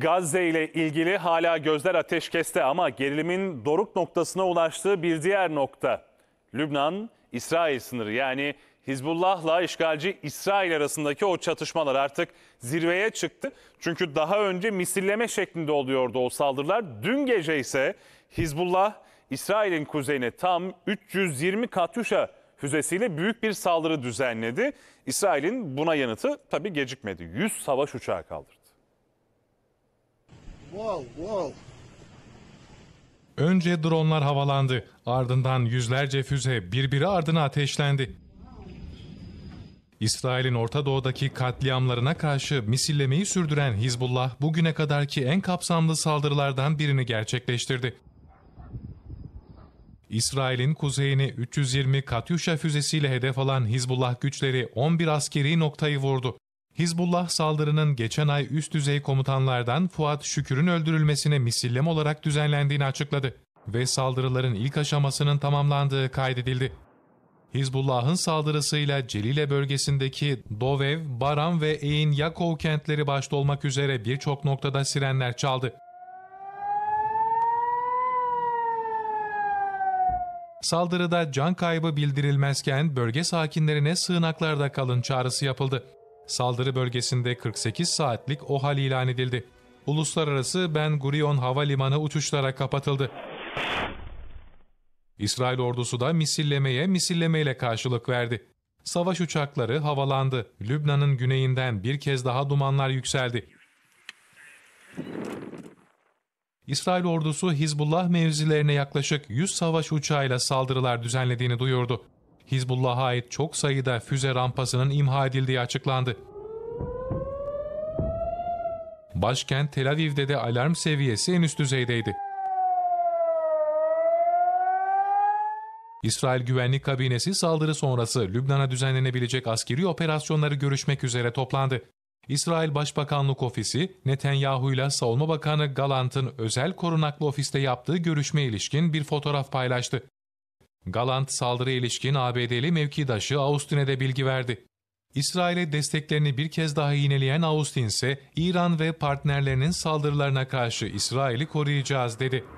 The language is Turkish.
Gazze ile ilgili hala gözler ateşkeste ama gerilimin doruk noktasına ulaştığı bir diğer nokta. Lübnan, İsrail sınırı yani Hizbullah'la işgalci İsrail arasındaki o çatışmalar artık zirveye çıktı. Çünkü daha önce misilleme şeklinde oluyordu o saldırılar. Dün gece ise Hizbullah İsrail'in kuzeyine tam 320 Katuşa füzesiyle büyük bir saldırı düzenledi. İsrail'in buna yanıtı tabii gecikmedi. 100 savaş uçağı kaldırdı. Önce dronlar havalandı, ardından yüzlerce füze birbiri ardına ateşlendi. İsrail'in Orta Doğu'daki katliamlarına karşı misillemeyi sürdüren Hizbullah bugüne kadarki en kapsamlı saldırılardan birini gerçekleştirdi. İsrail'in kuzeyini 320 Katyusha füzesiyle hedef alan Hizbullah güçleri 11 askeri noktayı vurdu. Hizbullah saldırının geçen ay üst düzey komutanlardan Fuat Şükür'ün öldürülmesine misillem olarak düzenlendiğini açıkladı ve saldırıların ilk aşamasının tamamlandığı kaydedildi. Hizbullah'ın saldırısıyla Celile bölgesindeki Dovev, Baran ve Eyn Yakov kentleri başta olmak üzere birçok noktada sirenler çaldı. Saldırıda can kaybı bildirilmezken bölge sakinlerine sığınaklarda kalın çağrısı yapıldı. Saldırı bölgesinde 48 saatlik OHAL ilan edildi. Uluslararası Ben Gurion Havalimanı uçuşlara kapatıldı. İsrail ordusu da misillemeye misillemeyle karşılık verdi. Savaş uçakları havalandı. Lübnan'ın güneyinden bir kez daha dumanlar yükseldi. İsrail ordusu Hizbullah mevzilerine yaklaşık 100 savaş uçağıyla saldırılar düzenlediğini duyurdu. Hizbullah'a ait çok sayıda füze rampasının imha edildiği açıklandı. Başkent Tel Aviv'de de alarm seviyesi en üst düzeydeydi. İsrail Güvenlik Kabinesi saldırı sonrası Lübnan'a düzenlenebilecek askeri operasyonları görüşmek üzere toplandı. İsrail Başbakanlık Ofisi, Netanyahu ile Savunma Bakanı Galant'ın özel korunaklı ofiste yaptığı görüşme ilişkin bir fotoğraf paylaştı. Galant saldırı ilişkin ABD'li mevkidaşı Austin'e de bilgi verdi. İsrail'e desteklerini bir kez daha yineleyen Austin ise İran ve partnerlerinin saldırılarına karşı İsrail'i koruyacağız dedi.